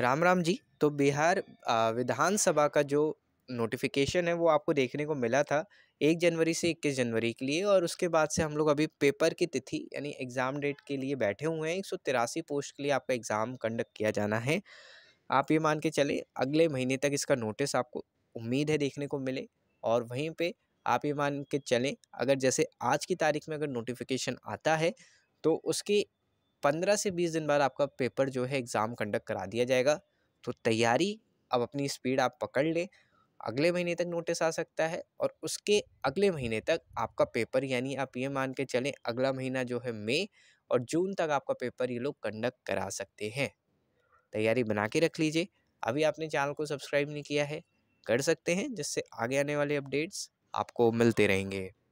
राम राम जी तो बिहार विधानसभा का जो नोटिफिकेशन है वो आपको देखने को मिला था एक जनवरी से इक्कीस जनवरी के लिए और उसके बाद से हम लोग अभी पेपर की तिथि यानी एग्ज़ाम डेट के लिए बैठे हुए हैं एक सौ तिरासी पोस्ट के लिए आपका एग्ज़ाम कंडक्ट किया जाना है आप ये मान के चले अगले महीने तक इसका नोटिस आपको उम्मीद है देखने को मिले और वहीं पर आप ये मान के चलें अगर जैसे आज की तारीख में अगर नोटिफिकेशन आता है तो उसके पंद्रह से बीस दिन बाद आपका पेपर जो है एग्ज़ाम कंडक्ट करा दिया जाएगा तो तैयारी अब अपनी स्पीड आप पकड़ लें अगले महीने तक नोटिस आ सकता है और उसके अगले महीने तक आपका पेपर यानी आप ये मान के चलें अगला महीना जो है मई और जून तक आपका पेपर ये लोग कंडक्ट करा सकते हैं तैयारी बना के रख लीजिए अभी आपने चैनल को सब्सक्राइब नहीं किया है कर सकते हैं जिससे आगे आने वाले अपडेट्स आपको मिलते रहेंगे